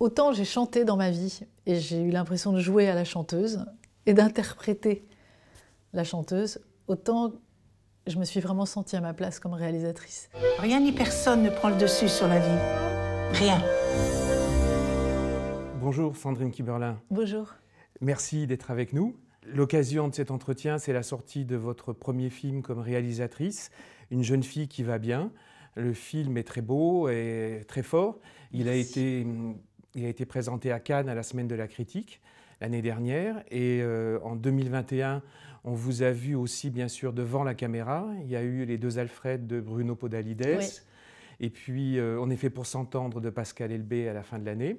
Autant j'ai chanté dans ma vie et j'ai eu l'impression de jouer à la chanteuse et d'interpréter la chanteuse, autant je me suis vraiment sentie à ma place comme réalisatrice. Rien ni personne ne prend le dessus sur la vie. Rien. Bonjour Sandrine Kiberlin. Bonjour. Merci d'être avec nous. L'occasion de cet entretien, c'est la sortie de votre premier film comme réalisatrice, Une jeune fille qui va bien. Le film est très beau et très fort. Il a été hum, il a été présenté à Cannes à la Semaine de la Critique l'année dernière. Et euh, en 2021, on vous a vu aussi, bien sûr, devant la caméra. Il y a eu les deux Alfred de Bruno Podalides. Et puis, euh, on est fait pour s'entendre de Pascal Elbé à la fin de l'année.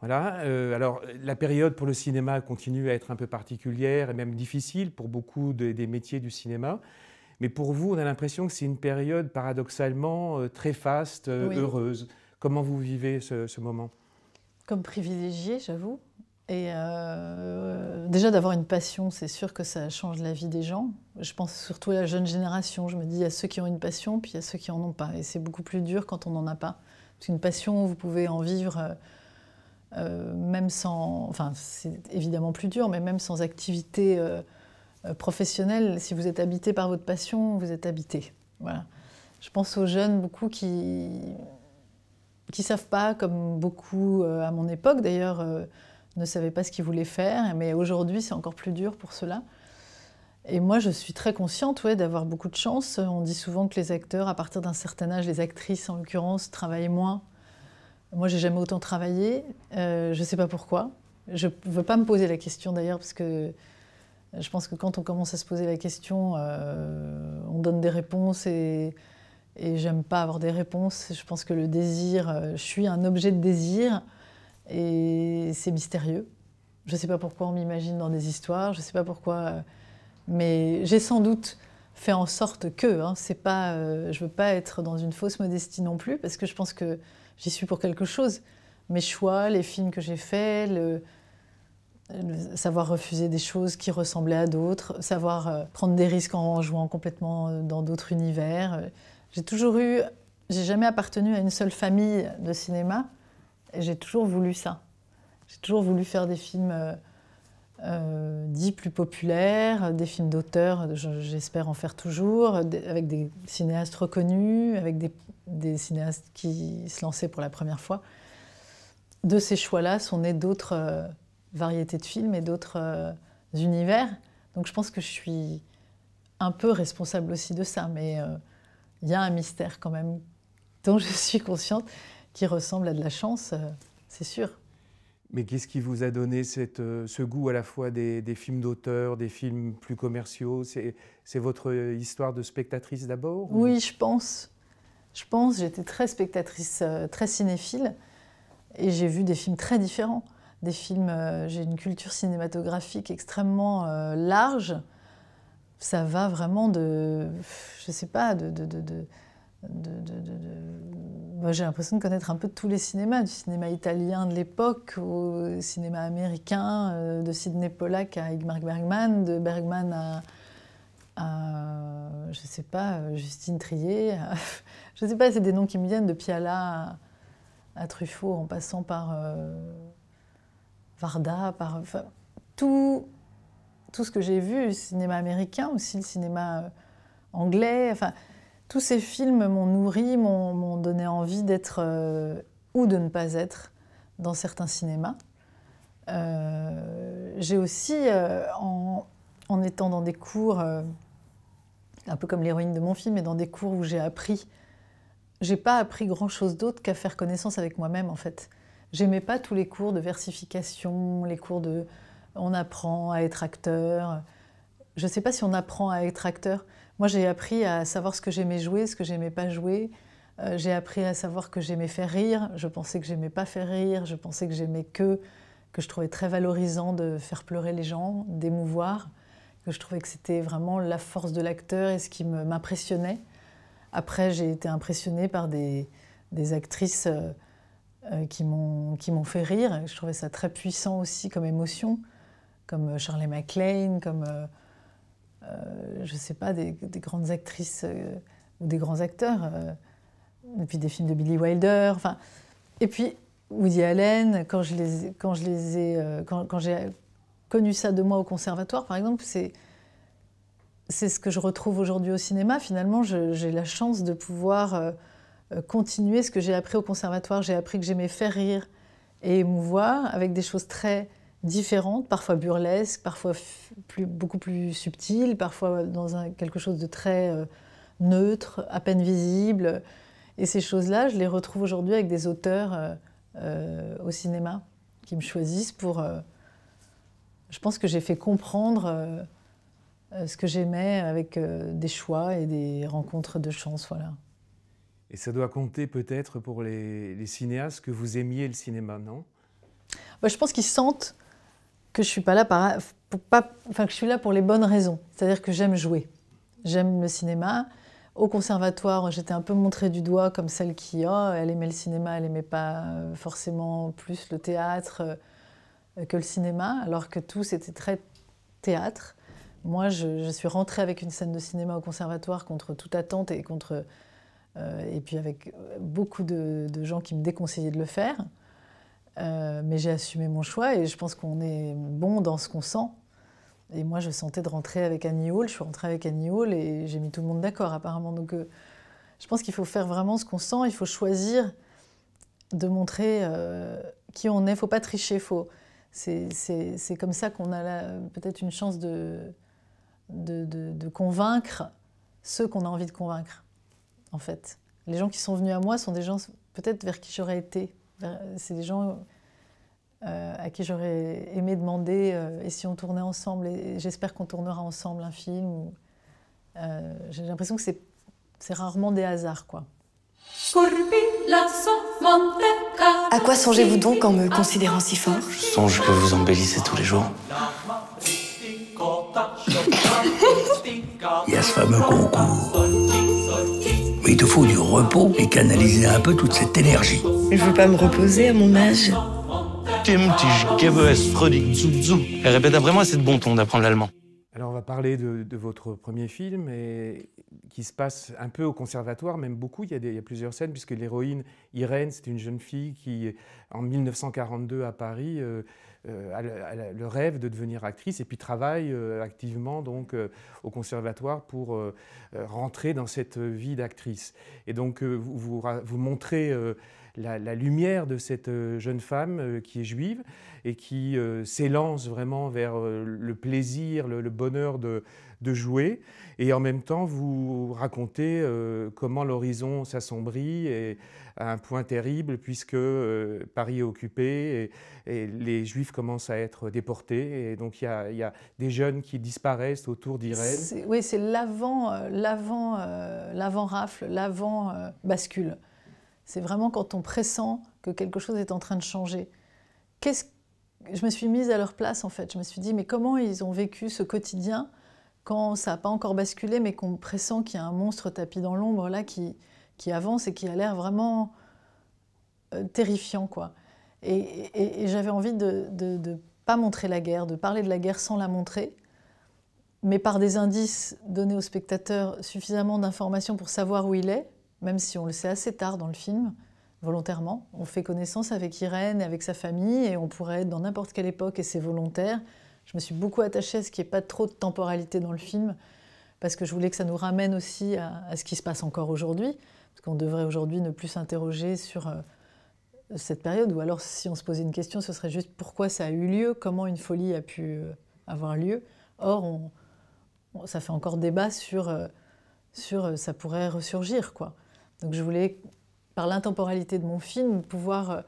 Voilà. Euh, alors, la période pour le cinéma continue à être un peu particulière et même difficile pour beaucoup des métiers du cinéma. Mais pour vous, on a l'impression que c'est une période paradoxalement très faste, heureuse. Comment vous vivez ce, ce moment comme privilégiée, j'avoue. Et euh, déjà d'avoir une passion, c'est sûr que ça change la vie des gens. Je pense surtout à la jeune génération. Je me dis, il y a ceux qui ont une passion, puis il y a ceux qui n'en ont pas. Et c'est beaucoup plus dur quand on n'en a pas. une passion, vous pouvez en vivre euh, euh, même sans... Enfin, c'est évidemment plus dur, mais même sans activité professionnelle. Si vous êtes habité par votre passion, vous êtes habité. Voilà. Je pense aux jeunes, beaucoup qui qui savent pas, comme beaucoup euh, à mon époque d'ailleurs, euh, ne savaient pas ce qu'ils voulaient faire. Mais aujourd'hui, c'est encore plus dur pour cela. Et moi, je suis très consciente ouais, d'avoir beaucoup de chance. On dit souvent que les acteurs, à partir d'un certain âge, les actrices en l'occurrence, travaillent moins. Moi, j'ai jamais autant travaillé. Euh, je ne sais pas pourquoi. Je ne veux pas me poser la question d'ailleurs, parce que je pense que quand on commence à se poser la question, on donne des réponses et et j'aime pas avoir des réponses. Je pense que le désir, euh, je suis un objet de désir et c'est mystérieux. Je sais pas pourquoi on m'imagine dans des histoires, je sais pas pourquoi, euh, mais j'ai sans doute fait en sorte que, hein, c'est pas, euh, je veux pas être dans une fausse modestie non plus parce que je pense que j'y suis pour quelque chose. Mes choix, les films que j'ai faits, le savoir refuser des choses qui ressemblaient à d'autres, savoir prendre des risques en jouant complètement dans d'autres univers. J'ai toujours eu, j'ai jamais appartenu à une seule famille de cinéma, et j'ai toujours voulu ça. J'ai toujours voulu faire des films euh, euh, dits plus populaires, des films d'auteurs, j'espère en faire toujours, avec des cinéastes reconnus, avec des, cinéastes qui se lançaient pour la première fois. De ces choix-là sont nés d'autres euh, variétés de films et d'autres univers. Donc je pense que je suis un peu responsable aussi de ça, mais il y a un mystère quand même dont je suis consciente qui ressemble à de la chance, euh, c'est sûr. Mais qu'est-ce qui vous a donné euh, ce goût à la fois des, films d'auteur, des films plus commerciaux C'est votre histoire de spectatrice d'abord Oui, je pense. Je pense, j'étais très spectatrice, euh, très cinéphile, et j'ai vu des films très différents. Des films, j'ai une culture cinématographique extrêmement large, ça va vraiment de, je sais pas, de, de, j'ai l'impression de connaître un peu tous les cinémas, du cinéma italien de l'époque au cinéma américain, euh, de Sidney Pollack à Igmar Bergman, de Bergman à, je je sais pas, Justine Trier. je sais pas, c'est des noms qui me viennent de Piala à, Truffaut, en passant par euh, Varda, par tout tout ce que j'ai vu, le cinéma américain aussi, le cinéma euh, anglais, enfin, tous ces films m'ont nourri, m'ont donné envie d'être euh, ou de ne pas être dans certains cinémas. Euh, j'ai aussi, en, étant dans des cours, un peu comme l'héroïne de mon film, et dans des cours où j'ai appris, j'ai pas appris grand-chose d'autre qu'à faire connaissance avec moi-même en fait. J'aimais pas tous les cours de versification, les cours de, on apprend à être acteur. Je ne sais pas si on apprend à être acteur. Moi, j'ai appris à savoir ce que j'aimais jouer, ce que j'aimais pas jouer. Euh, j'ai appris à savoir que j'aimais faire rire. Je pensais que j'aimais pas faire rire. Je pensais que j'aimais que, que je trouvais très valorisant de faire pleurer les gens, d'émouvoir, que je trouvais que c'était vraiment la force de l'acteur et ce qui m'impressionnait. Après, j'ai été impressionnée par des, actrices euh, euh, qui m'ont fait rire. Je trouvais ça très puissant aussi comme émotion comme euh, Shirley MacLaine, comme, euh, euh, je ne sais pas, des, grandes actrices ou des grands acteurs. et puis des films de Billy Wilder. Enfin, et puis Woody Allen, quand je les, quand je les quand, quand j'ai connu ça de moi au conservatoire, par exemple, c'est c'est ce que je retrouve aujourd'hui au cinéma. Finalement, j'ai la chance de pouvoir continuer ce que j'ai appris au conservatoire. J'ai appris que j'aimais faire rire et émouvoir avec des choses très différentes, parfois burlesques, parfois plus, beaucoup plus subtiles, parfois dans un, quelque chose de très euh, neutre, à peine visible. Et ces choses-là, je les retrouve aujourd'hui avec des auteurs euh, euh, au cinéma qui me choisissent pour... je pense que j'ai fait comprendre ce que j'aimais avec des choix et des rencontres de chance. Voilà. Et ça doit compter peut-être pour les, cinéastes que vous aimiez le cinéma, non bah, Je pense qu'ils sentent que je suis pas là pour pas, enfin que je suis là pour les bonnes raisons. C'est-à-dire que j'aime jouer, j'aime le cinéma. Au conservatoire, j'étais un peu montrée du doigt comme celle qui, oh, elle aimait le cinéma, elle aimait pas euh, forcément plus le théâtre euh, que le cinéma, alors que tout c'était très théâtre. Moi, je, suis rentrée avec une scène de cinéma au conservatoire contre toute attente et contre euh, et puis avec beaucoup de, gens qui me déconseillaient de le faire. Euh, mais j'ai assumé mon choix et je pense qu'on est bon dans ce qu'on sent. Et moi, je sentais de rentrer avec Annie Hall. Je suis rentrée avec Annie Hall et j'ai mis tout le monde d'accord, apparemment. Donc, euh, je pense qu'il faut faire vraiment ce qu'on sent. Il faut choisir de montrer euh, qui on est. Il ne faut pas tricher. Faut... C'est comme ça qu'on a peut-être une chance de convaincre ceux qu'on a envie de convaincre, en fait. Les gens qui sont venus à moi sont des gens peut-être vers qui j'aurais été ben, c'est des gens euh, à qui j'aurais aimé demander euh, et si on tournait ensemble. Et, j'espère qu'on tournera ensemble un film. Euh, j'ai l'impression que c'est, rarement des hasards, quoi. À quoi songez-vous donc en me considérant si fort Je songe que vous embellissez tous les jours. Il y a ce fameux concours te faut du repos et canaliser un peu toute cette énergie. Je veux pas me reposer à mon âge. Elle répète vraiment, c'est de bon ton d'apprendre l'allemand. Alors on va parler de, de votre premier film et, qui se passe un peu au conservatoire, même beaucoup. Il y a, plusieurs scènes, puisque l'héroïne Irène, c'est une jeune fille qui, en 1942 à Paris, euh, euh, a, le, rêve de devenir actrice et puis travaille euh, activement donc au conservatoire pour rentrer dans cette vie d'actrice. Et donc, vous, vous montrez la, lumière de cette euh, jeune femme euh, qui est juive et qui euh, s'élance vraiment vers le plaisir, le, bonheur de, jouer. Et en même temps, vous racontez comment l'horizon s'assombrit à un point terrible puisque Paris est occupé et, les juifs commencent à être déportés. Et donc il y, a, des jeunes qui disparaissent autour d'Irène. Oui, c'est l'avant, l'avant rafle, l'avant bascule. C'est vraiment quand on pressent que quelque chose est en train de changer. quest Je me suis mise à leur place en fait. Je me suis dit mais comment ils ont vécu ce quotidien quand ça n'a pas encore basculé mais qu'on pressent qu'il y a un monstre tapis dans l'ombre là qui, avance et qui a l'air vraiment euh, terrifiant quoi. Et, j'avais envie de ne pas montrer la guerre, de parler de la guerre sans la montrer mais par des indices, donnés aux spectateurs, suffisamment d'informations pour savoir où il est, même si on le sait assez tard dans le film, volontairement. On fait connaissance avec Irène et avec sa famille, et on pourrait être dans n'importe quelle époque, et c'est volontaire. Je me suis beaucoup attachée à ce qu'il n'y ait pas trop de temporalité dans le film, parce que je voulais que ça nous ramène aussi à, ce qui se passe encore aujourd'hui, parce qu'on devrait aujourd'hui ne plus s'interroger sur euh, cette période, ou alors si on se posait une question, ce serait juste pourquoi ça a eu lieu, comment une folie a pu euh, avoir lieu. Or, on, ça fait encore débat sur, euh, sur ça pourrait ressurgir, quoi. Donc je voulais, par l'intemporalité de mon film, pouvoir euh,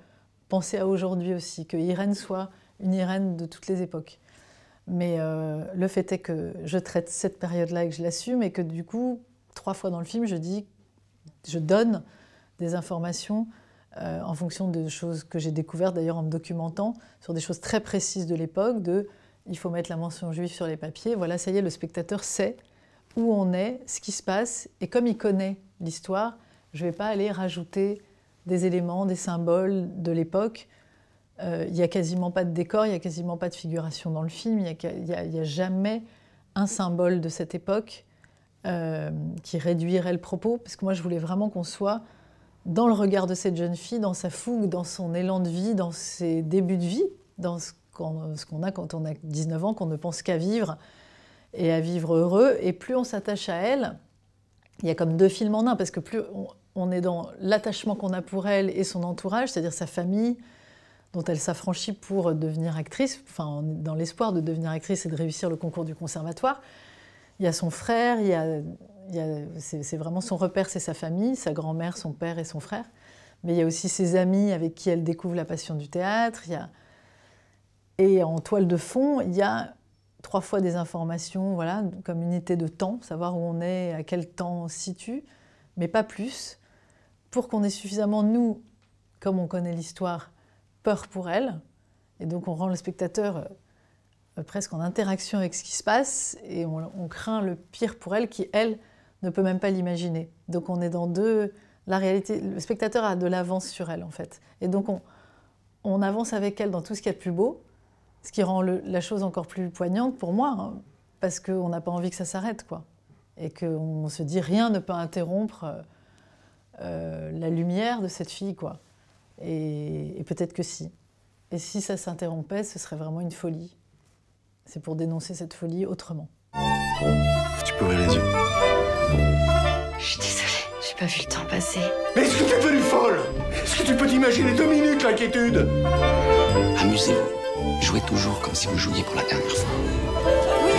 penser à aujourd'hui aussi, que Irène soit une Irène de toutes les époques. Mais euh, le fait est que je traite cette période-là et que je l'assume, et que du coup, trois fois dans le film, je dis, je donne des informations euh, en fonction de choses que j'ai découvertes, d'ailleurs en me documentant sur des choses très précises de l'époque, de il faut mettre la mention juive sur les papiers. Voilà, ça y est, le spectateur sait où on est, ce qui se passe, et comme il connaît l'histoire, je ne vais pas aller rajouter des éléments, des symboles de l'époque. Euh, il n'y a quasiment pas de décor, il n'y a quasiment pas de figuration dans le film, il n'y a, jamais un symbole de cette époque euh, qui réduirait le propos, parce que moi je voulais vraiment qu'on soit dans le regard de cette jeune fille, dans sa fougue, dans son élan de vie, dans ses débuts de vie, dans ce qu'on a quand on a 19 ans, qu'on ne pense qu'à vivre et à vivre heureux. Et plus on s'attache à elle, il y a comme deux films en un, parce que plus on, on est dans l'attachement qu'on a pour elle et son entourage, c'est-à-dire sa famille, dont elle s'affranchit pour devenir actrice, enfin dans l'espoir de devenir actrice et de réussir le concours du conservatoire. Il y a son frère, il y a, c'est vraiment son repère, c'est sa famille, sa grand-mère, son père et son frère. Mais il y a aussi ses amis avec qui elle découvre la passion du théâtre. Et en toile de fond, il y a trois fois des informations, voilà, comme unité de temps, savoir où on est, à quel temps on se situe, mais pas plus pour qu'on ait suffisamment, nous, comme on connaît l'histoire, peur pour elle. Et donc on rend le spectateur euh, euh, presque en interaction avec ce qui se passe et on, craint le pire pour elle qui, elle, ne peut même pas l'imaginer. Donc on est dans deux... La réalité, le spectateur a de l'avance sur elle en fait. Et donc on, avance avec elle dans tout ce qu'il est a de plus beau, ce qui rend la chose encore plus poignante pour moi, hein, parce qu'on n'a pas envie que ça s'arrête quoi. Et qu'on se dit rien ne peut interrompre euh, euh, la lumière de cette fille, quoi. Et, peut-être que si. Et si ça s'interrompait, ce serait vraiment une folie. C'est pour dénoncer cette folie autrement. Tu peux ouvrir les yeux. Je suis désolée, j'ai pas vu le temps passer. Mais est-ce que t'es devenue folle Est-ce que tu peux t'imaginer deux minutes l'inquiétude Amusez-vous. Jouez toujours comme si vous jouiez pour la dernière fois. Oui,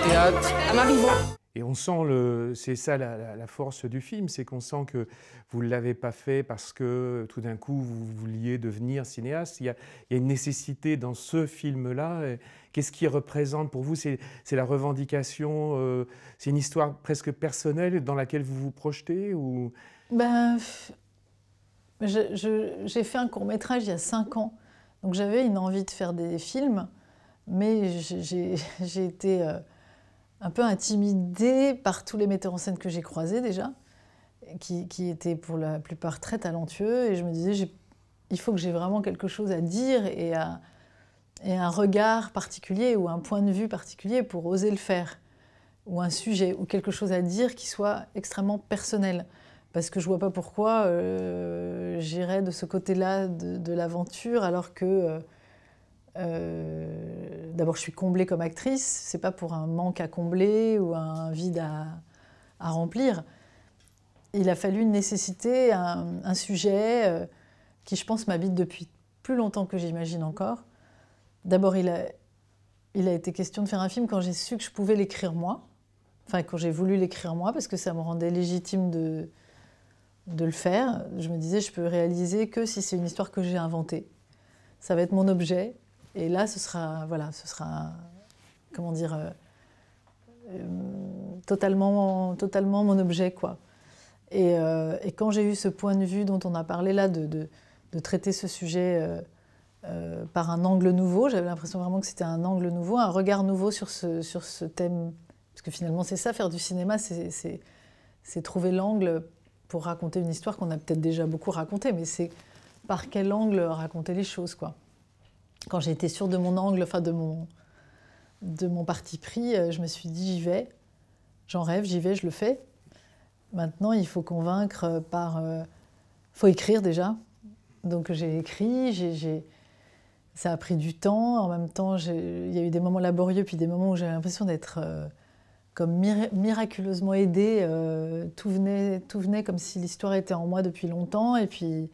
Au théâtre. À Marivaux. Et on sent, le, c'est ça la, force du film, c'est qu'on sent que vous ne l'avez pas fait parce que tout d'un coup vous vouliez devenir cinéaste. Il y a, une nécessité dans ce film-là. Qu'est-ce qui représente pour vous c'est, la revendication, euh, c'est une histoire presque personnelle dans laquelle vous vous projetez ou... Ben, j'ai fait un court métrage il y a cinq ans, donc j'avais une envie de faire des films, mais j'ai, été... Euh, un peu intimidée par tous les metteurs en scène que j'ai croisés déjà, qui, étaient pour la plupart très talentueux. Et je me disais, il faut que j'ai vraiment quelque chose à dire et, un regard particulier ou un point de vue particulier pour oser le faire, ou un sujet, ou quelque chose à dire qui soit extrêmement personnel. Parce que je vois pas pourquoi euh, j'irais de ce côté-là de, l'aventure alors que... Euh, euh, d'abord, je suis comblée comme actrice. C'est pas pour un manque à combler ou un vide à, remplir. Il a fallu nécessiter un, un sujet euh, qui, je pense, m'habite depuis plus longtemps que j'imagine encore. D'abord, il a, été question de faire un film quand j'ai su que je pouvais l'écrire moi. Enfin, quand j'ai voulu l'écrire moi, parce que ça me rendait légitime de, de le faire. Je me disais, je peux réaliser que si c'est une histoire que j'ai inventée. Ça va être mon objet, et là, ce sera, voilà, ce sera, comment dire, euh, euh, totalement, totalement mon objet, quoi. Euh, et, quand j'ai eu ce point de vue dont on a parlé là, de, de, traiter ce sujet par un angle nouveau, j'avais l'impression vraiment que c'était un angle nouveau, un regard nouveau sur ce, sur ce thème, parce que finalement, c'est ça, faire du cinéma, c'est trouver l'angle pour raconter une histoire qu'on a peut-être déjà beaucoup racontée, mais c'est par quel angle raconter les choses, quoi quand j'ai été sûre de mon angle, enfin de mon, de mon parti pris, euh, je me suis dit j'y vais, j'en rêve, j'y vais, je le fais. Maintenant, il faut convaincre euh, par. Il euh, faut écrire déjà. Donc j'ai écrit, ça a pris du temps. En même temps, il y a eu des moments laborieux, puis des moments où j'avais l'impression d'être comme miraculeusement aidée. tout, venait, tout venait comme si l'histoire était en moi depuis longtemps. Et puis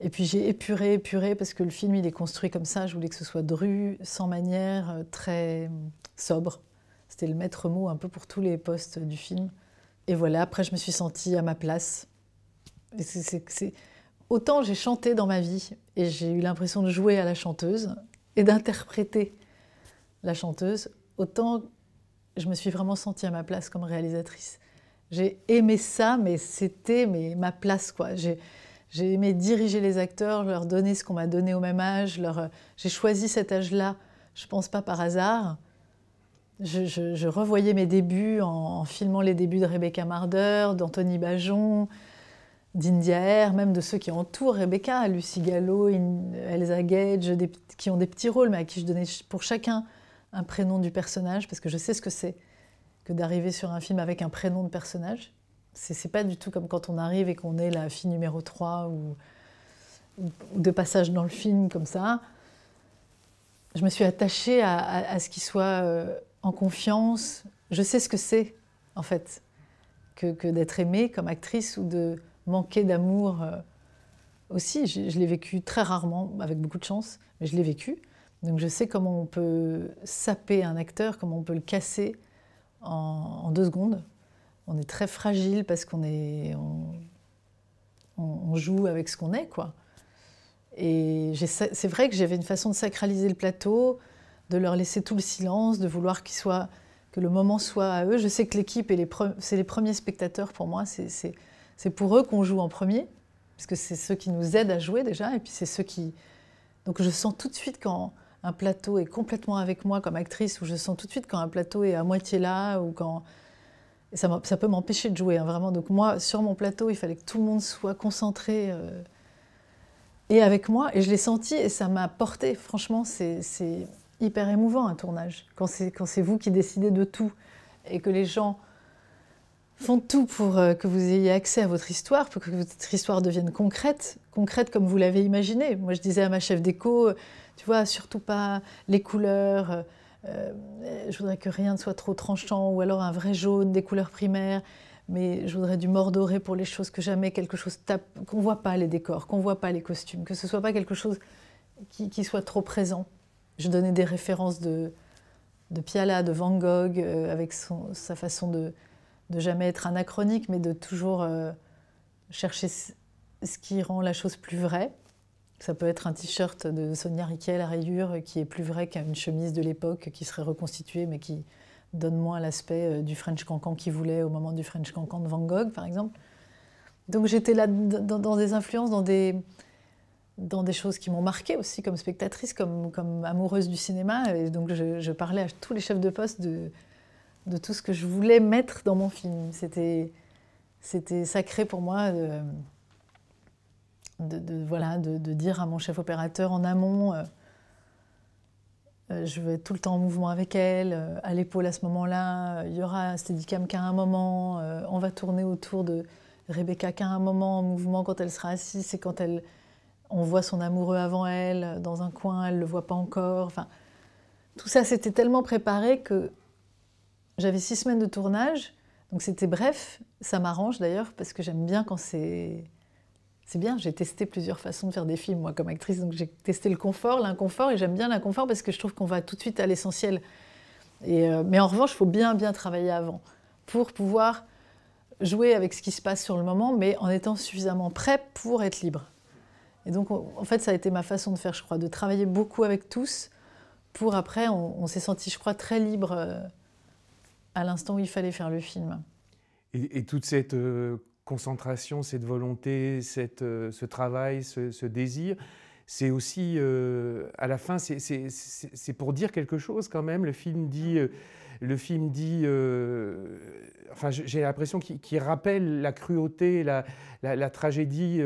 et puis j'ai épuré, épuré, parce que le film, il est construit comme ça. Je voulais que ce soit dru, sans manière, euh, très euh, sobre. C'était le maître mot un peu pour tous les postes du film. Et voilà, après, je me suis sentie à ma place. Et Autant j'ai chanté dans ma vie, et j'ai eu l'impression de jouer à la chanteuse et d'interpréter la chanteuse, autant je me suis vraiment sentie à ma place comme réalisatrice. J'ai aimé ça, mais c'était ma place, quoi. J'ai... J'ai aimé diriger les acteurs, leur donner ce qu'on m'a donné au même âge. Leur... Euh, j'ai choisi cet âge-là, je pense pas par hasard. Je, revoyais mes débuts en, filmant les débuts de Rebecca Marder, d'Anthony Bajon, d'India Air, même de ceux qui entourent Rebecca, Lucie Gallo, Elsa Gage, qui ont des petits rôles, mais à qui je donnais pour chacun un prénom du personnage, parce que je sais ce que c'est que d'arriver sur un film avec un prénom de personnage. C'est pas du tout comme quand on arrive et qu'on est la fille numéro 3 ou, de passage dans le film comme ça. Je me suis attachée à, ce qu'il soit euh, en confiance. Je sais ce que c'est, en fait, que, d'être aimée comme actrice ou de manquer d'amour euh, aussi. Je, l'ai vécu très rarement, avec beaucoup de chance, mais je l'ai vécu. Donc je sais comment on peut saper un acteur, comment on peut le casser en deux secondes on est très fragile parce qu'on est, on, joue avec ce qu'on est, quoi. Et c'est vrai que j'avais une façon de sacraliser le plateau, de leur laisser tout le silence, de vouloir qu'ils soient, que le moment soit à eux. Je sais que l'équipe est c'est les premiers spectateurs pour moi. C'est pour eux qu'on joue en premier, parce que c'est ceux qui nous aident à jouer déjà, et puis c'est ceux qui. Donc je sens tout de suite quand un plateau est complètement avec moi comme actrice, ou je sens tout de suite quand un plateau est à moitié là, ou quand ça, peut m'empêcher de jouer, hein, vraiment. Donc moi, sur mon plateau, il fallait que tout le monde soit concentré euh, et avec moi. Et je l'ai senti et ça m'a porté. Franchement, c'est hyper émouvant un tournage. Quand c'est vous qui décidez de tout et que les gens font tout pour euh, que vous ayez accès à votre histoire, pour que votre histoire devienne concrète, concrète comme vous l'avez imaginée. Moi, je disais à ma chef d'écho, euh, tu vois, surtout pas les couleurs. Euh, je voudrais que rien ne soit trop tranchant, ou alors un vrai jaune, des couleurs primaires, mais je voudrais du doré pour les choses que jamais, quelque chose qu'on voit pas les décors, qu'on voit pas les costumes, que ce soit pas quelque chose qui, soit trop présent. Je donnais des références de, de Piala, de Van Gogh, euh, avec sa façon de, de jamais être anachronique, mais de toujours euh, chercher ce qui rend la chose plus vraie. Ça peut être un t-shirt de Sonia Riquel à rayures qui est plus vrai qu'une chemise de l'époque qui serait reconstituée mais qui donne moins l'aspect euh, du French Cancan qu'il voulait au moment du French Cancan de Van Gogh par exemple. Donc j'étais là dans, des influences, dans des, dans des choses qui m'ont marquée aussi comme spectatrice, comme, comme amoureuse du cinéma. Et donc je, parlais à tous les chefs de poste de, de tout ce que je voulais mettre dans mon film. C'était sacré pour moi. Euh, de, voilà, de, dire à mon chef opérateur en amont, euh, euh, je vais tout le temps en mouvement avec elle, euh, à l'épaule à ce moment-là, il y aura Steadicam qu'à un moment, on va tourner autour de Rebecca qu'à un moment en mouvement quand elle sera assise et quand elle, on voit son amoureux avant elle, dans un coin, elle ne le voit pas encore. Enfin, tout ça, c'était tellement préparé que j'avais six semaines de tournage, donc c'était bref. Ça m'arrange d'ailleurs parce que j'aime bien quand c'est c'est bien, j'ai testé plusieurs façons de faire des films, moi, comme actrice. Donc, j'ai testé le confort, l'inconfort, et j'aime bien l'inconfort parce que je trouve qu'on va tout de suite à l'essentiel. Euh, mais en revanche, il faut bien, bien travailler avant pour pouvoir jouer avec ce qui se passe sur le moment, mais en étant suffisamment prêt pour être libre. Et donc, en fait, ça a été ma façon de faire, je crois, de travailler beaucoup avec tous pour après, on, s'est senti, je crois, très libre euh, à l'instant où il fallait faire le film. Et, toute cette euh, concentration, cette volonté, cette, euh, ce travail, ce, désir, c'est aussi, euh, à la fin, c'est pour dire quelque chose quand même. Le film dit, euh, le film dit, enfin, j'ai l'impression qu'il rappelle la cruauté, la, la, la tragédie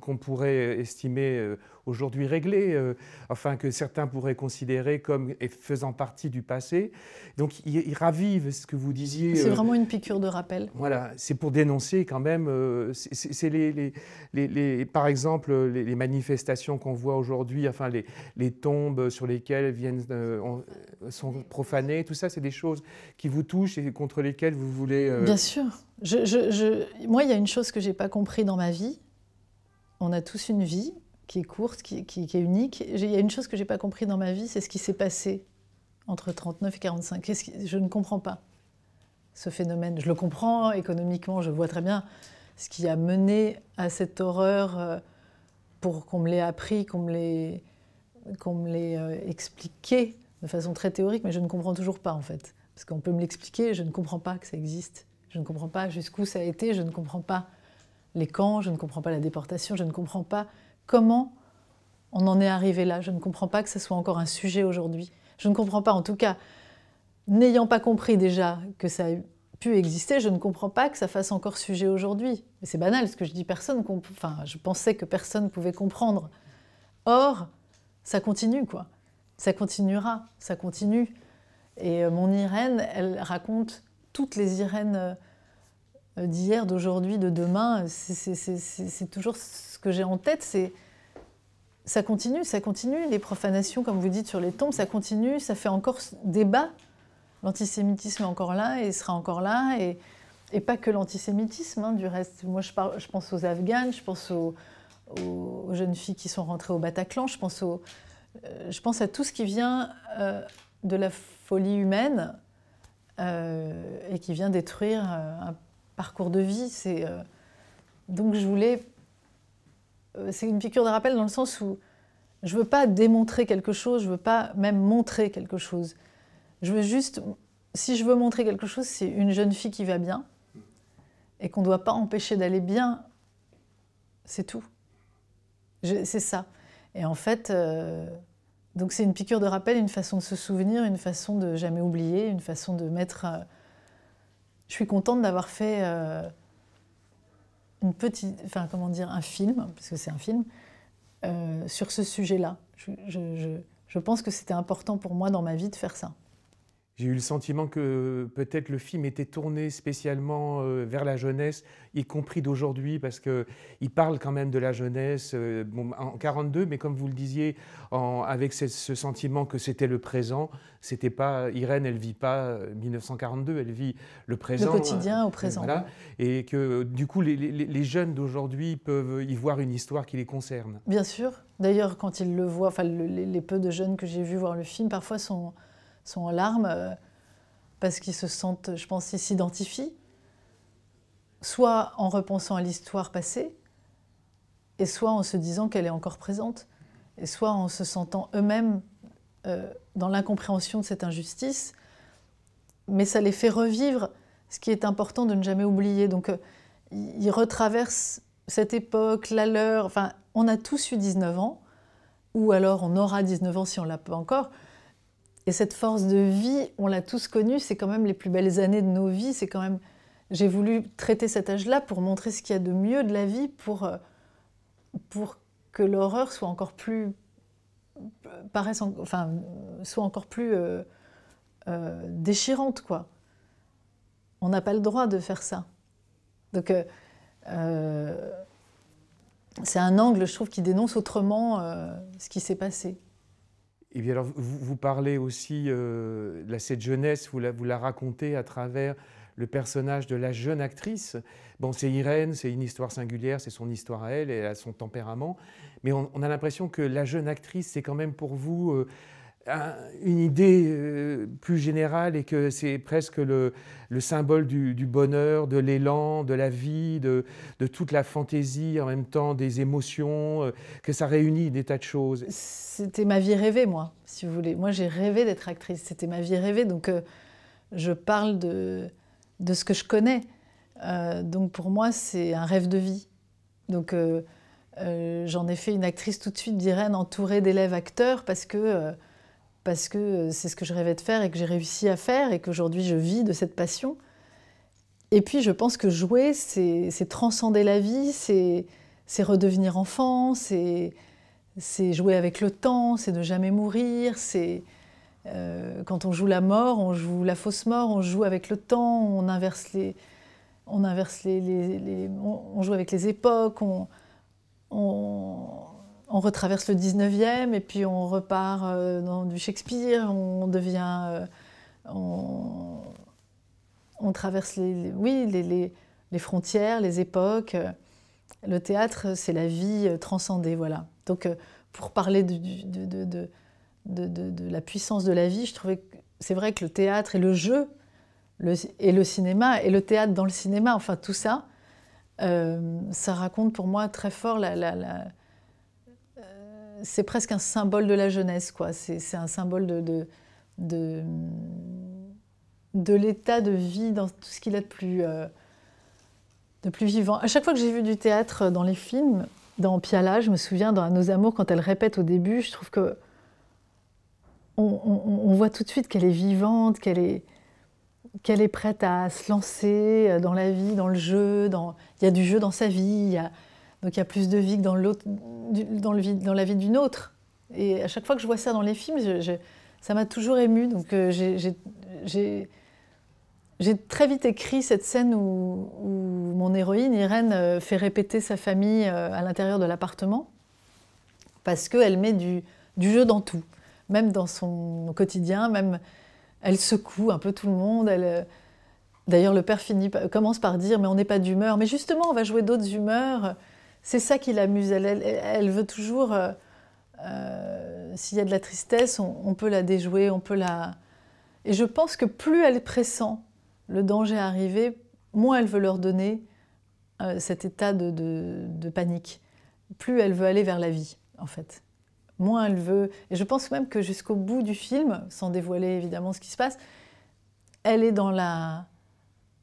qu'on pourrait estimer aujourd'hui réglé, enfin euh, que certains pourraient considérer comme faisant partie du passé. Donc il, ravivent ravive ce que vous disiez. C'est euh, vraiment une piqûre de rappel. Voilà, c'est pour dénoncer quand même, euh, c'est les, les, les, par exemple les, manifestations qu'on voit aujourd'hui, enfin les, tombes sur lesquelles viennent, sont profanées, tout ça c'est des choses qui vous touchent et contre lesquelles vous voulez... Bien sûr. Moi, il y a une chose que j'ai pas compris dans ma vie. On a tous une vie qui est courte, qui, est unique. Il y a une chose que j'ai pas compris dans ma vie, c'est ce qui s'est passé entre 39 et 45. je ne comprends pas ce phénomène. Je le comprends hein, économiquement, je vois très bien ce qui a mené à cette horreur euh, pour qu'on me l'ait appris, qu'on me l'ait euh, expliqué de façon très théorique, mais je ne comprends toujours pas en fait. Parce qu'on peut me l'expliquer, je ne comprends pas que ça existe. Je ne comprends pas jusqu'où ça a été, je ne comprends pas les camps, je ne comprends pas la déportation, je ne comprends pas Comment on en est arrivé là Je ne comprends pas que ce soit encore un sujet aujourd'hui. Je ne comprends pas, en tout cas, n'ayant pas compris déjà que ça a pu exister, je ne comprends pas que ça fasse encore sujet aujourd'hui. C'est banal ce que je dis, personne, enfin, je pensais que personne ne pouvait comprendre. Or, ça continue, quoi. Ça continuera, ça continue. Et euh, mon Irène, elle raconte toutes les Irènes euh, euh, d'hier, d'aujourd'hui, de demain. C'est toujours ce que j'ai en tête. C'est ça continue, ça continue. Les profanations, comme vous dites, sur les tombes, ça continue. Ça fait encore débat. L'antisémitisme est encore là et sera encore là. Et, pas que l'antisémitisme, hein, du reste. Moi, je, pense aux Afghanes, je pense aux, jeunes filles qui sont rentrées au Bataclan, je pense, euh, à tout ce qui vient euh, de la folie humaine et qui vient détruire un parcours de vie. C'est euh, donc je voulais, euh, c'est une piqûre de rappel dans le sens où je veux pas démontrer quelque chose, je veux pas même montrer quelque chose. Je veux juste, si je veux montrer quelque chose, c'est une jeune fille qui va bien et qu'on ne doit pas empêcher d'aller bien. C'est tout. C'est ça. Et en fait, euh, donc c'est une piqûre de rappel, une façon de se souvenir, une façon de jamais oublier, une façon de mettre je suis contente d'avoir fait euh, une petite, enfin comment dire, un film, parce que c'est un film, euh, sur ce sujet-là. je pense que c'était important pour moi dans ma vie de faire ça. J'ai eu le sentiment que peut-être le film était tourné spécialement euh, vers la jeunesse, y compris d'aujourd'hui, parce qu'il parle quand même de la jeunesse euh, en 42, mais comme vous le disiez, en, avec ce, sentiment que c'était le présent, c'était pas Irène, elle vit pas 1942, euh, elle vit le présent. Le quotidien au présent. et que du coup, les, jeunes d'aujourd'hui peuvent y voir une histoire qui les concerne. Bien sûr. D'ailleurs, quand ils le voient, enfin, les, les peu de jeunes que j'ai vus voir le film, parfois sont sont en larmes euh, parce qu'ils se sentent, je pense, ils s'identifient, soit en repensant à l'histoire passée, et soit en se disant qu'elle est encore présente, et soit en se sentant eux-mêmes euh, dans l'incompréhension de cette injustice, mais ça les fait revivre, ce qui est important de ne jamais oublier. Donc euh, ils retraversent cette époque, la leur, enfin on a tous eu 19 ans, ou alors on aura 19 ans si on l'a pas encore, et cette force de vie, on l'a tous connue, c'est quand même les plus belles années de nos vies, c'est quand même... J'ai voulu traiter cet âge-là pour montrer ce qu'il y a de mieux de la vie, pour, euh, pour que l'horreur soit encore plus... Paraisse enfin, soit encore plus euh, euh, déchirante, quoi. On n'a pas le droit de faire ça. Donc, c'est un angle, je trouve, qui dénonce autrement ce qui s'est passé. Et alors, vous, parlez aussi de euh, cette jeunesse, vous la, vous la racontez à travers le personnage de la jeune actrice. Bon, c'est Irène, c'est une histoire singulière, c'est son histoire à elle, et à son tempérament. Mais on, a l'impression que la jeune actrice, c'est quand même pour vous euh, une idée euh, plus générale et que c'est presque le, symbole du, bonheur, de l'élan, de la vie, de, toute la fantaisie, en même temps des émotions, euh, que ça réunit des tas de choses. C'était ma vie rêvée, moi, si vous voulez. Moi, j'ai rêvé d'être actrice, c'était ma vie rêvée, donc euh, je parle de, de ce que je connais. donc pour moi, c'est un rêve de vie. Donc j'en ai fait une actrice tout de suite, d'Irène, entourée d'élèves acteurs, parce que parce que euh, c'est ce que je rêvais de faire et que j'ai réussi à faire et qu'aujourd'hui je vis de cette passion. Et puis je pense que jouer, c'est transcender la vie, c'est redevenir enfant, c'est jouer avec le temps, c'est ne jamais mourir, c'est... Euh, quand on joue la mort, on joue la fausse mort, on joue avec le temps, on inverse les... On, inverse les, on, joue avec les époques, on on retraverse le 19e et puis on repart euh, dans du Shakespeare, on devient. Euh, on, traverse les, oui, les, frontières, les époques. Le théâtre, c'est la vie euh, transcendée, voilà. Donc, pour parler de, de, de, la puissance de la vie, je trouvais que c'est vrai que le théâtre et le jeu, et le cinéma, et le théâtre dans le cinéma, enfin tout ça, ça raconte pour moi très fort la c'est presque un symbole de la jeunesse, quoi. C'est un symbole de, de, de, l'état de vie dans tout ce qu'il a de plus, euh, de plus vivant. À chaque fois que j'ai vu du théâtre dans les films, dans Piala, je me souviens, dans Nos Amours, quand elle répète au début, je trouve que on, voit tout de suite qu'elle est vivante, qu'elle est qu'elle est prête à se lancer dans la vie, dans le jeu, il y a du jeu dans sa vie, il y a, donc il y a plus de vie que dans, dans, le dans la vie d'une autre. Et à chaque fois que je vois ça dans les films, ça m'a toujours ému. Donc euh, j'ai très vite écrit cette scène où, mon héroïne, Irène, euh, fait répéter sa famille euh, à l'intérieur de l'appartement parce qu'elle met du, du, jeu dans tout, même dans son quotidien, même elle secoue un peu tout le monde. Elle, D'ailleurs, le père finit, commence par dire Mais on n'est pas d'humeur. Mais justement, on va jouer d'autres humeurs c'est ça qui l'amuse. Elle, veut toujours, euh, euh, s'il y a de la tristesse, on, peut la déjouer, on peut la. Et je pense que plus elle pressent le danger arrivé, moins elle veut leur donner euh, cet état de, panique. Plus elle veut aller vers la vie, en fait. Moins elle veut. Et je pense même que jusqu'au bout du film, sans dévoiler évidemment ce qui se passe, elle est dans la,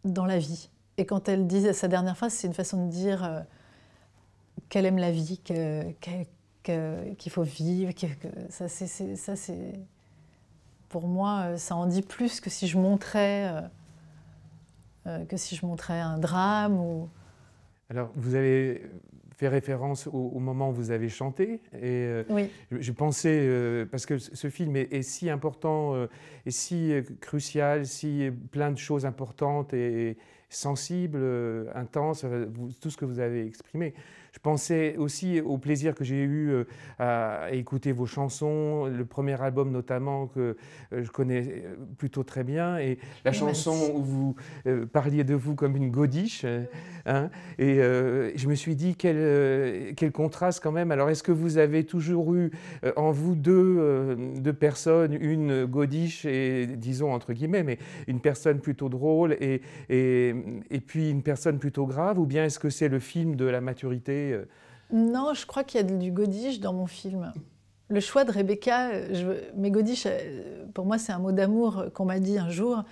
dans la vie. Et quand elle dit sa dernière phrase, c'est une façon de dire qu'elle aime la vie, qu'il faut vivre. ça, ça pour moi, euh, ça en dit plus que si je montrais, euh, euh, que si je montrais un drame. Ou... Alors, vous avez fait référence au, moment où vous avez chanté. Et oui. je, pensais, parce que ce film est, si important, est si crucial, si plein de choses importantes et, sensibles, intenses, tout ce que vous avez exprimé. Je pensais aussi au plaisir que j'ai eu euh, à écouter vos chansons, le premier album notamment que euh, je connais euh, plutôt très bien, et la chanson où vous parliez de vous comme une godiche. Hein, et je me suis dit quel, quel contraste quand même. Alors est-ce que vous avez toujours eu en vous deux, deux personnes, une godiche et disons entre guillemets, mais une personne plutôt drôle et, et, et puis une personne plutôt grave, ou bien est-ce que c'est le film de la maturité euh, non, je crois qu'il y a du Godiche dans mon film. Le choix de Rebecca, euh, je, mais Godiche, euh, pour moi, c'est un mot d'amour qu'on m'a dit un jour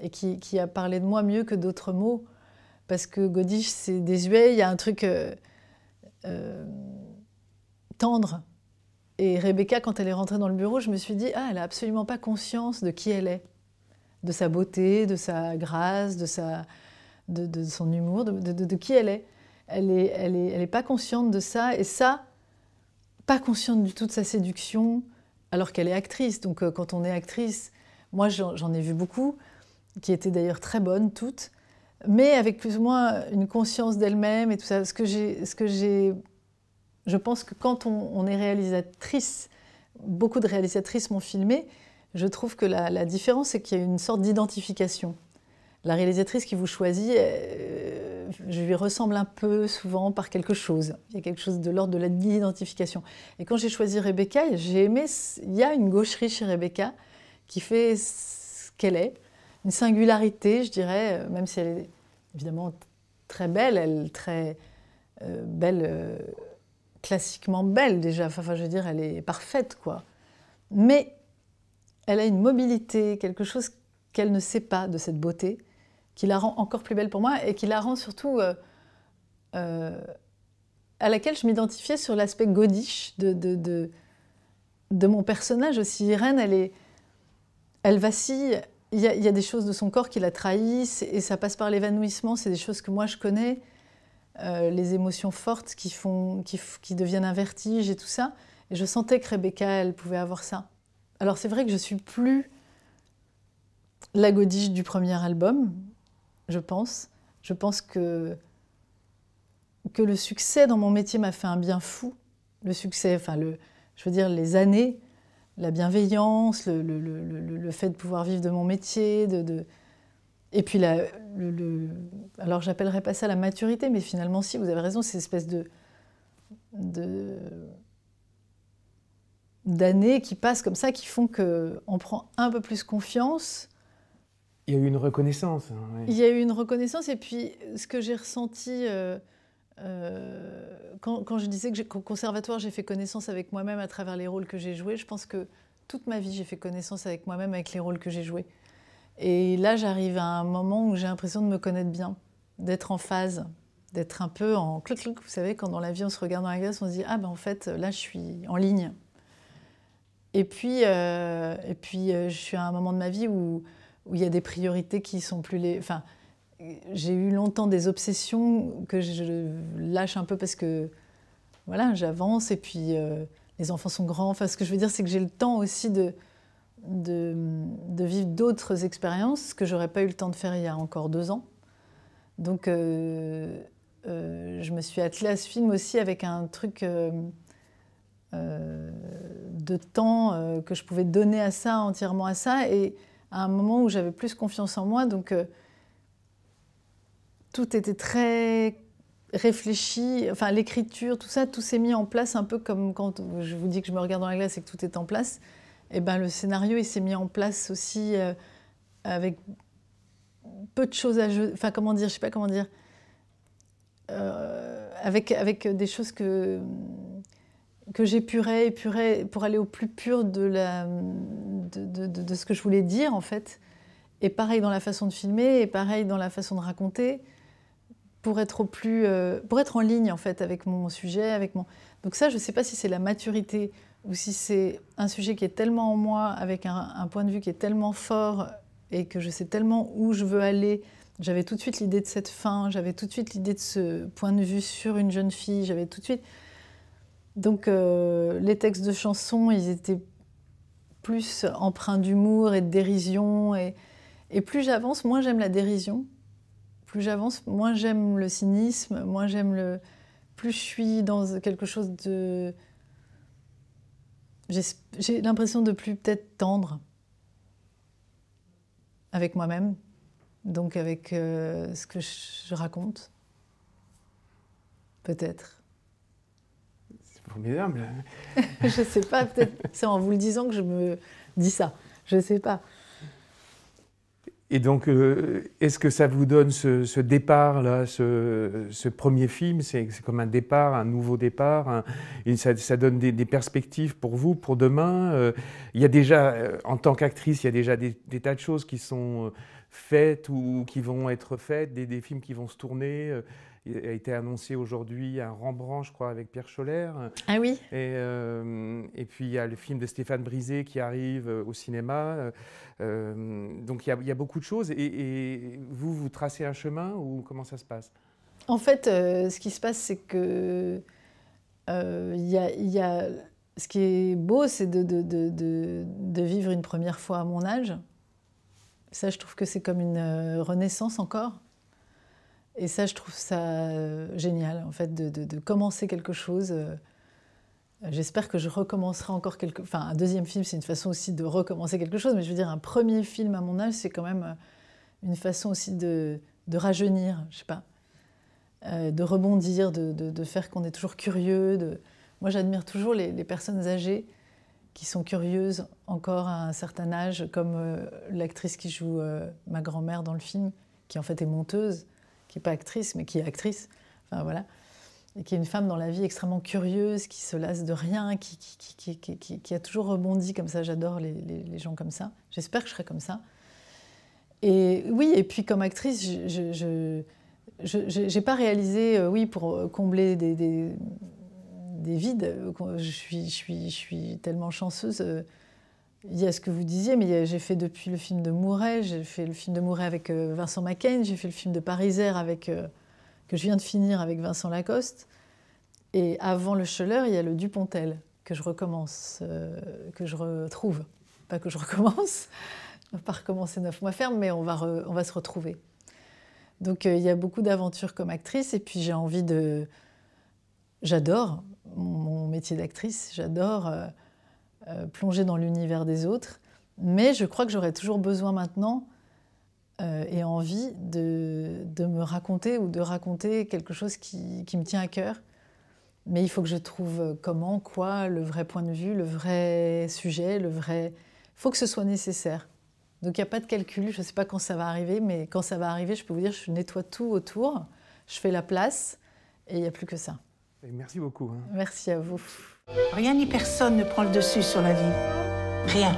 et qui, a parlé de moi mieux que d'autres mots. Parce que Godiche, c'est désuet, il y a un truc tendre. Et Rebecca, quand elle est rentrée dans le bureau, je me suis dit, ah, elle n'a absolument pas conscience de qui elle est, de sa beauté, de sa grâce, de, son humour, de, qui elle est. Elle n'est est, pas consciente de ça. Et ça, pas consciente du tout de sa séduction, alors qu'elle est actrice. Donc euh, quand on est actrice, moi j'en ai vu beaucoup, qui étaient d'ailleurs très bonnes toutes, mais avec plus ou moins une conscience d'elle-même et tout ça. Ce que j'ai, je pense que quand on, est réalisatrice, beaucoup de réalisatrices m'ont filmé, je trouve que la différence, c'est qu'il y a une sorte d'identification. La réalisatrice qui vous choisit, euh, je lui ressemble un peu souvent par quelque chose. Il y a quelque chose de l'ordre de l'identification. Et quand j'ai choisi Rebecca, j'ai aimé. Il y a une gaucherie chez Rebecca qui fait ce qu'elle est, une singularité, je dirais, euh, même si elle est évidemment très belle, elle très euh, belle, classiquement belle déjà. Enfin, je veux dire, elle est parfaite, quoi. Mais elle a une mobilité, quelque chose qu'elle ne sait pas de cette beauté, qui la rend encore plus belle pour moi et qui la rend surtout euh, euh, à laquelle je m'identifiais sur l'aspect godiche de de, mon personnage aussi. Irène, elle, est, elle vacille, il y, a, il y, a, des choses de son corps qui la trahissent et ça passe par l'évanouissement, c'est des choses que moi je connais, euh, les émotions fortes qui, font, qui, deviennent un vertige et tout ça. Et je sentais que Rebecca, elle pouvait avoir ça. Alors c'est vrai que je suis plus la godiche du premier album, je pense. Je pense que, que le succès dans mon métier m'a fait un bien fou. Le succès, enfin, je veux dire, les années, la bienveillance, le, fait de pouvoir vivre de mon métier, de, et puis la, alors j'appellerais pas ça la maturité, mais finalement si, vous avez raison, c'est espèce de d'années qui passent comme ça qui font qu'on prend un peu plus confiance il y a eu une reconnaissance. Hein, Il y a eu une reconnaissance et puis ce que j'ai ressenti euh, euh, quand, je disais qu'au conservatoire j'ai fait connaissance avec moi-même à travers les rôles que j'ai joués, je pense que toute ma vie j'ai fait connaissance avec moi-même avec les rôles que j'ai joués. Et là j'arrive à un moment où j'ai l'impression de me connaître bien, d'être en phase, d'être un peu en clou clou. Vous savez, quand dans la vie on se regarde dans la glace, on se dit ah ben en fait là je suis en ligne. Et puis, euh, et puis je suis à un moment de ma vie où où il y a des priorités qui sont plus les. Enfin, j'ai eu longtemps des obsessions que je lâche un peu parce que voilà, j'avance et puis euh, les enfants sont grands. Enfin, ce que je veux dire, c'est que j'ai le temps aussi de, de, vivre d'autres expériences que j'aurais pas eu le temps de faire il y a encore deux ans. Donc, euh, euh, je me suis attelée à ce film aussi avec un truc de temps que je pouvais donner à ça, entièrement à ça. Et à un moment où j'avais plus confiance en moi. Donc, euh, tout était très réfléchi. Enfin, l'écriture, tout ça, tout s'est mis en place un peu comme quand je vous dis que je me regarde dans la glace et que tout est en place. Et eh ben, le scénario, il s'est mis en place aussi euh, avec peu de choses à... Jeu... Enfin, comment dire Je sais pas comment dire. Euh, avec, avec des choses que que j'épurais, épurais pour aller au plus pur de, la, de, de, ce que je voulais dire en fait. Et pareil dans la façon de filmer, et pareil dans la façon de raconter, pour être au plus, euh, pour être en ligne en fait avec mon sujet, avec mon. Donc ça, je ne sais pas si c'est la maturité ou si c'est un sujet qui est tellement en moi, avec un, un, point de vue qui est tellement fort et que je sais tellement où je veux aller. J'avais tout de suite l'idée de cette fin, j'avais tout de suite l'idée de ce point de vue sur une jeune fille, j'avais tout de suite. Donc euh, les textes de chansons, ils étaient plus empreints d'humour et de dérision. Et, plus j'avance, moins j'aime la dérision. Plus j'avance, moins j'aime le cynisme, moins j'aime le... Plus je suis dans quelque chose de... J'ai l'impression de plus peut-être tendre avec moi-même, donc avec euh, ce que je raconte, peut-être. Je je sais pas, peut-être c'est en vous le disant que je me dis ça. Je ne sais pas. Et donc, euh, est-ce que ça vous donne ce, départ-là, ce, premier film C'est comme un départ, un nouveau départ. ça, donne des, perspectives pour vous, pour demain. Euh, il y a déjà, euh, en tant qu'actrice, il y a déjà des, tas de choses qui sont faites ou qui vont être faites, des, des films qui vont se tourner. Il a été annoncé aujourd'hui un Rembrandt, je crois, avec Pierre Scholler. Ah oui. Euh, et, puis il y a le film de Stéphane Brisé qui arrive euh, au cinéma. Euh, donc il y, a beaucoup de choses. Et, vous, vous tracez un chemin ou comment ça se passe En fait, ce qui se passe, c'est que il y Ce qui est beau, c'est de, de vivre une première fois à mon âge. Ça, je trouve que c'est comme une renaissance encore. Et ça, je trouve ça euh, génial, en fait, de, commencer quelque chose. Euh, j'espère que je recommencerai encore quelque... Enfin, un deuxième film, c'est une façon aussi de recommencer quelque chose, mais je veux dire, un premier film à mon âge, c'est quand même euh, une façon aussi de, rajeunir, je sais pas, de rebondir, de, faire qu'on est toujours curieux. De... Moi, j'admire toujours les, personnes âgées qui sont curieuses encore à un certain âge, comme l'actrice qui joue ma grand-mère dans le film, qui en fait est monteuse qui n'est pas actrice, mais qui est actrice, voilà, et qui est une femme dans la vie extrêmement curieuse, qui se lasse de rien, qui, qui, qui, qui a toujours rebondi comme ça. J'adore les, les, gens comme ça. J'espère que je serai comme ça. Et oui, et puis comme actrice, je n'ai pas réalisé, euh, oui, pour euh, combler des, des, vides, je suis, je, suis, je suis, tellement chanceuse. Euh, il y a ce que vous disiez, mais j'ai fait depuis le film de Mouret, j'ai fait le film de Mouret avec euh, Vincent Macaigne, j'ai fait le film de Parisaire avec, euh, que je viens de finir avec Vincent Lacoste. Et avant le Scheller, il y a le Dupontel que je recommence, euh, que je retrouve. Pas que je recommence, on va pas recommencer neuf mois ferme, mais on va, on va se retrouver. Donc il y a beaucoup d'aventures comme actrice, et puis j'ai envie de... J'adore mon métier d'actrice, j'adore euh, plonger dans l'univers des autres. Mais je crois que j'aurais toujours besoin maintenant euh, et envie de, me raconter ou de raconter quelque chose qui, qui, me tient à cœur. Mais il faut que je trouve comment, quoi, le vrai point de vue, le vrai sujet, le vrai... Il faut que ce soit nécessaire. Donc il n'y a pas de calcul, je ne sais pas quand ça va arriver, mais quand ça va arriver, je peux vous dire, je nettoie tout autour, je fais la place, et il n'y a plus que ça merci beaucoup. Hein. Merci à vous. Rien ni personne ne prend le dessus sur la vie. Rien.